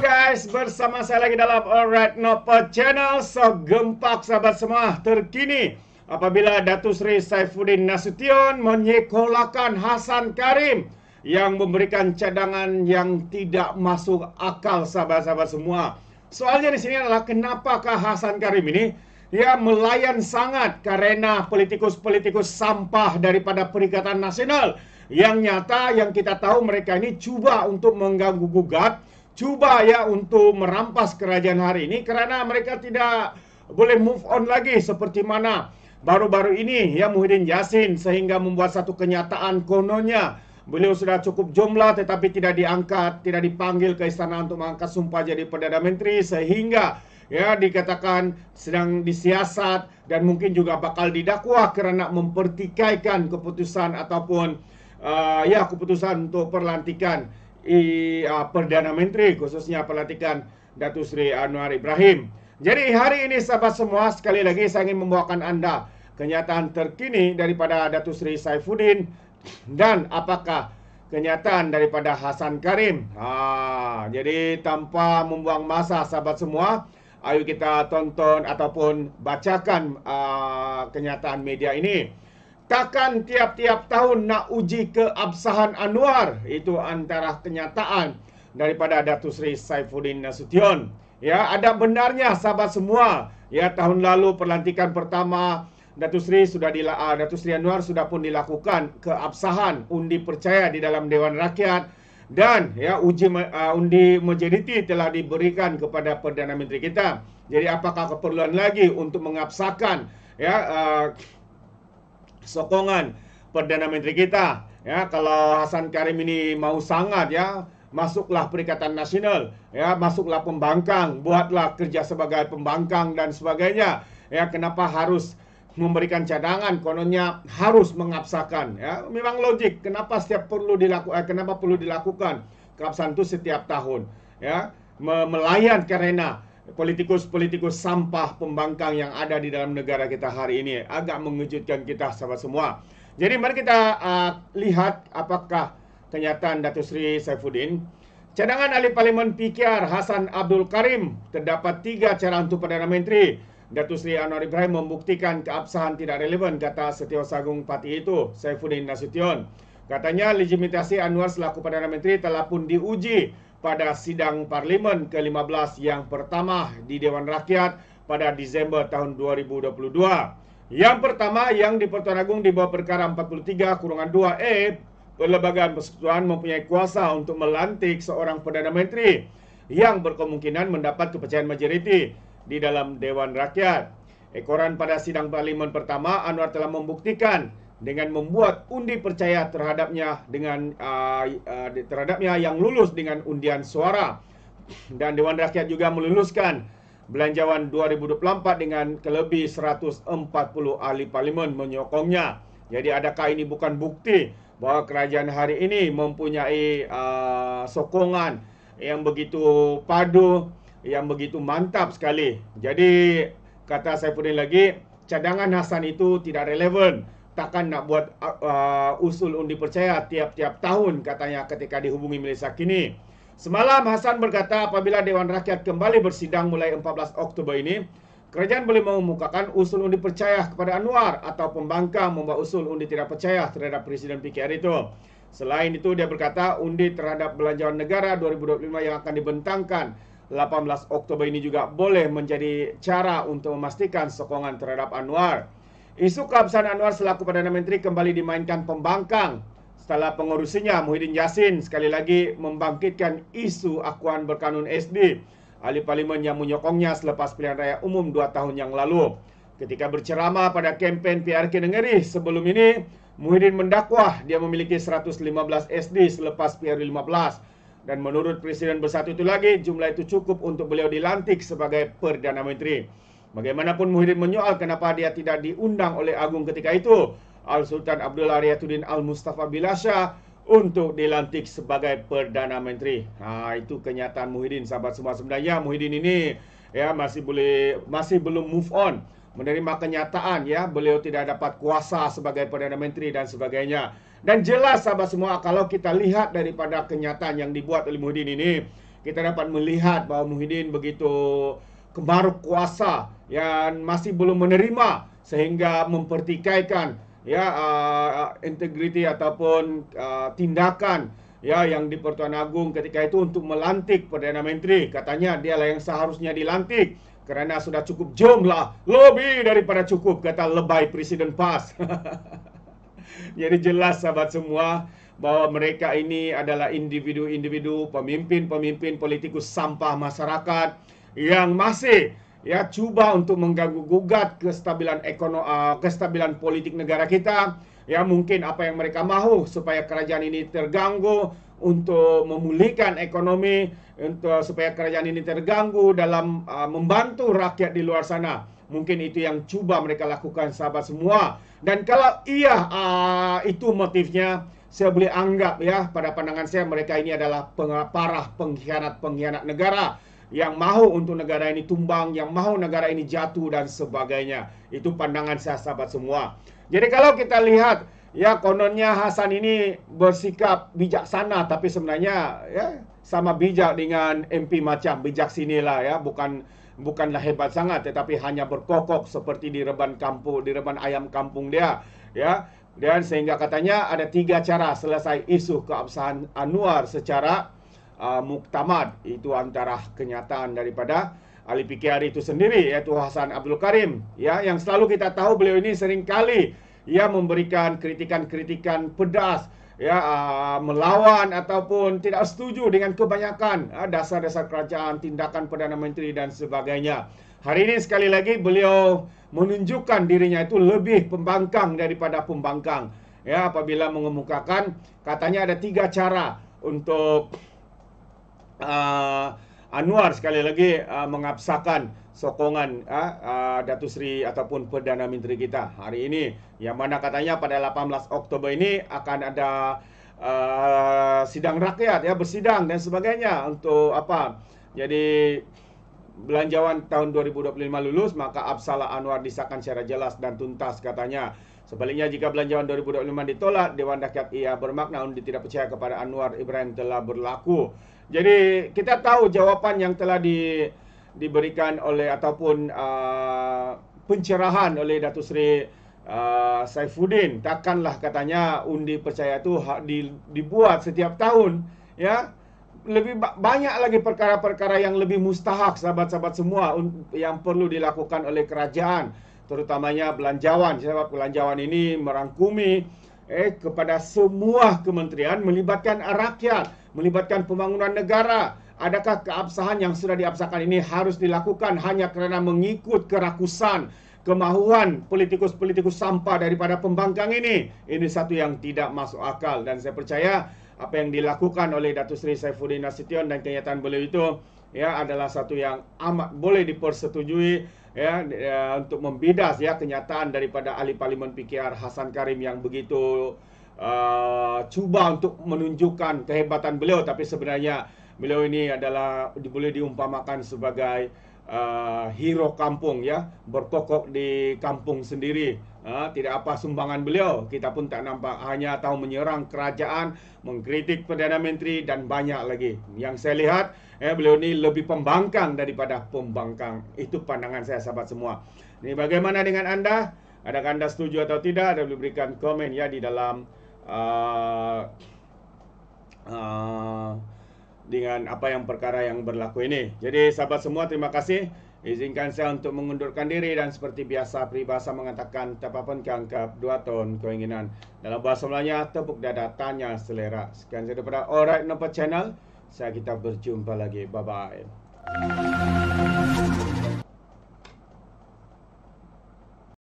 guys, bersama saya lagi dalam No. Nopo Channel So, gempak sahabat semua terkini Apabila Datu Sri Saifuddin Nasution menyekolahkan Hasan Karim Yang memberikan cadangan yang tidak masuk akal sahabat-sahabat semua Soalnya di sini adalah kenapakah Hasan Karim ini Ya melayan sangat karena politikus-politikus sampah daripada Perikatan Nasional Yang nyata yang kita tahu mereka ini cuba untuk mengganggu-gugat cuba ya untuk merampas kerajaan hari ini kerana mereka tidak boleh move on lagi seperti mana baru-baru ini ya Muhyiddin Yassin sehingga membuat satu kenyataan kononnya beliau sudah cukup jumlah tetapi tidak diangkat tidak dipanggil ke istana untuk mengangkat sumpah jadi perdana menteri sehingga ya dikatakan sedang disiasat dan mungkin juga bakal didakwa kerana mempertikaikan keputusan ataupun uh, ya keputusan untuk perlantikan uh, Perdana Menteri khususnya pelantikan Datu Seri Anwar Ibrahim. Jadi hari ini sahabat semua sekali lagi saya ingin membawakan anda kenyataan terkini daripada Datu Seri Saifuddin dan apakah kenyataan daripada Hasan Karim. Ha, jadi tanpa membuang masa sahabat semua, ayo kita tonton ataupun bacakan uh, kenyataan media ini takkan tiap-tiap tahun nak uji keabsahan Anwar. Itu antara kenyataan daripada Datuk Seri Saifuddin Nasution. Ya, ada benarnya sahabat semua. Ya, tahun lalu pelantikan pertama Datuk Seri sudah di ah, Datuk Seri Anwar sudah pun dilakukan keabsahan undi percaya di dalam Dewan Rakyat dan ya uji uh, undi majoriti telah diberikan kepada Perdana Menteri kita. Jadi apakah keperluan lagi untuk mengabsahkan ya uh, sokongan Perdana Menteri kita. Ya, kalau Hasan Karim ini mau sangat ya, masuklah Perikatan Nasional, ya, masuklah pembangkang, buatlah kerja sebagai pembangkang dan sebagainya. Ya, kenapa harus memberikan cadangan kononnya harus mengabsahkan ya memang logik kenapa setiap perlu dilakukan eh, kenapa perlu dilakukan kapsan itu setiap tahun ya melayan karena politikus-politikus sampah pembangkang yang ada di dalam negara kita hari ini agak mengejutkan kita sama semua. Jadi mari kita uh, lihat apakah kenyataan Datuk Seri Saifuddin. Cadangan ahli parlimen PKR Hasan Abdul Karim terdapat tiga cara untuk Perdana Menteri. Datuk Seri Anwar Ibrahim membuktikan keabsahan tidak relevan kata Setiausagung Parti itu Saifuddin Nasution. Katanya legitimasi Anwar selaku Perdana Menteri telah pun diuji pada sidang parlimen ke-15 yang pertama di Dewan Rakyat pada Disember tahun 2022. Yang pertama yang di Pertuan Agung di bawah perkara 43 2E, Perlembagaan Persekutuan mempunyai kuasa untuk melantik seorang Perdana Menteri yang berkemungkinan mendapat kepercayaan majoriti di dalam Dewan Rakyat. Ekoran pada sidang parlimen pertama, Anwar telah membuktikan dengan membuat undi percaya terhadapnya dengan uh, uh, terhadapnya yang lulus dengan undian suara dan Dewan Rakyat juga meluluskan belanjawan 2024 dengan kelebih 140 ahli parlimen menyokongnya. Jadi adakah ini bukan bukti bahawa kerajaan hari ini mempunyai uh, sokongan yang begitu padu, yang begitu mantap sekali. Jadi kata saya Saifuddin lagi, cadangan Hasan itu tidak relevan. akan nak buat uh, usul undi percaya tiap-tiap tahun katanya ketika dihubungi Melisa kini. Semalam Hasan berkata apabila Dewan Rakyat kembali bersidang mulai 14 Oktober ini, kerajaan boleh mengemukakan usul undi percaya kepada Anwar atau pembangkang membuat usul undi tidak percaya terhadap Presiden PKR itu. Selain itu dia berkata undi terhadap belanjawan negara 2025 yang akan dibentangkan 18 Oktober ini juga boleh menjadi cara untuk memastikan sokongan terhadap Anwar. Isu kehabisan Anwar selaku Perdana Menteri kembali dimainkan pembangkang setelah pengurusinya Muhyiddin Yassin sekali lagi membangkitkan isu akuan berkanun SD ahli parlimen yang menyokongnya selepas pilihan raya umum dua tahun yang lalu. Ketika berceramah pada kempen PRK Negeri sebelum ini, Muhyiddin mendakwah dia memiliki 115 SD selepas PRU 15. Dan menurut Presiden Bersatu itu lagi, jumlah itu cukup untuk beliau dilantik sebagai Perdana Menteri. Bagaimanapun Muhyiddin menyoal kenapa dia tidak diundang oleh Agung ketika itu, Al Sultan Abdullah Riyatuddin Al Mustafa Bilasha untuk dilantik sebagai Perdana Menteri. Ha, itu kenyataan Muhyiddin sahabat semua sebenarnya ya, Muhyiddin ini ya masih boleh masih belum move on menerima kenyataan ya beliau tidak dapat kuasa sebagai Perdana Menteri dan sebagainya. Dan jelas sahabat semua kalau kita lihat daripada kenyataan yang dibuat oleh Muhyiddin ini kita dapat melihat bahawa Muhyiddin begitu kemaruk kuasa yang masih belum menerima sehingga mempertikaikan ya uh, integriti ataupun uh, tindakan ya yang di Pertuan Agung ketika itu untuk melantik Perdana Menteri katanya dialah yang seharusnya dilantik kerana sudah cukup jumlah lobby daripada cukup kata lebay Presiden PAS jadi jelas sahabat semua bahawa mereka ini adalah individu-individu pemimpin-pemimpin politikus sampah masyarakat yang masih ya cuba untuk mengganggu gugat kestabilan ekonomi uh, ah, kestabilan politik negara kita ya mungkin apa yang mereka mahu supaya kerajaan ini terganggu untuk memulihkan ekonomi untuk supaya kerajaan ini terganggu dalam uh, membantu rakyat di luar sana mungkin itu yang cuba mereka lakukan sahabat semua dan kalau iya uh, itu motifnya saya boleh anggap ya pada pandangan saya mereka ini adalah parah pengkhianat-pengkhianat negara yang mahu untuk negara ini tumbang, yang mahu negara ini jatuh dan sebagainya. Itu pandangan saya sahabat semua. Jadi kalau kita lihat ya kononnya Hasan ini bersikap bijaksana tapi sebenarnya ya sama bijak dengan MP macam bijak sinilah ya bukan bukanlah hebat sangat tetapi hanya berkokok seperti di reban kampung di reban ayam kampung dia ya dan sehingga katanya ada tiga cara selesai isu keabsahan Anwar secara uh, muktamad itu antara kenyataan daripada ahli fikir itu sendiri iaitu Hasan Abdul Karim ya yang selalu kita tahu beliau ini seringkali ia memberikan kritikan-kritikan pedas ya uh, melawan ataupun tidak setuju dengan kebanyakan uh, dasar-dasar kerajaan tindakan perdana menteri dan sebagainya hari ini sekali lagi beliau menunjukkan dirinya itu lebih pembangkang daripada pembangkang ya apabila mengemukakan katanya ada tiga cara untuk uh, Anwar sekali lagi uh, mengabsahkan sokongan uh, uh, Datu Seri ataupun Perdana Menteri kita hari ini yang mana katanya pada 18 Oktober ini akan ada uh, sidang rakyat ya bersidang dan sebagainya untuk apa jadi belanjawan tahun 2025 lulus maka Absalah Anwar disahkan secara jelas dan tuntas katanya Sebaliknya jika belanjawan 2025 ditolak, Dewan Rakyat ia bermakna untuk tidak percaya kepada Anwar Ibrahim telah berlaku. Jadi kita tahu jawapan yang telah di, diberikan oleh ataupun uh, pencerahan oleh Datuk Seri uh, Saifuddin. Takkanlah katanya undi percaya itu di, dibuat setiap tahun. Ya, lebih banyak lagi perkara-perkara yang lebih mustahak sahabat-sahabat semua yang perlu dilakukan oleh kerajaan terutamanya belanjawan sebab belanjawan ini merangkumi eh kepada semua kementerian melibatkan rakyat, melibatkan pembangunan negara. Adakah keabsahan yang sudah diabsahkan ini harus dilakukan hanya kerana mengikut kerakusan kemahuan politikus-politikus sampah daripada pembangkang ini? Ini satu yang tidak masuk akal dan saya percaya apa yang dilakukan oleh Datuk Seri Saifuddin Nasution dan kenyataan beliau itu ya adalah satu yang amat boleh dipersetujui ya untuk membidas ya kenyataan daripada ahli parlimen PKR Hasan Karim yang begitu uh, cuba untuk menunjukkan kehebatan beliau tapi sebenarnya beliau ini adalah boleh diumpamakan sebagai uh, hero kampung ya berkokok di kampung sendiri uh, tidak apa sumbangan beliau kita pun tak nampak hanya tahu menyerang kerajaan mengkritik perdana menteri dan banyak lagi yang saya lihat eh beliau ni lebih pembangkang daripada pembangkang itu pandangan saya sahabat semua ni bagaimana dengan anda adakah anda setuju atau tidak ada boleh berikan komen ya di dalam uh, uh dengan apa yang perkara yang berlaku ini. Jadi sahabat semua terima kasih. Izinkan saya untuk mengundurkan diri dan seperti biasa peribahasa mengatakan apa pun kangkap dua tahun keinginan. Dalam bahasa Melayu tepuk dada tanya selera. Sekian saya daripada Alright Nopo Channel. Saya kita berjumpa lagi. Bye bye.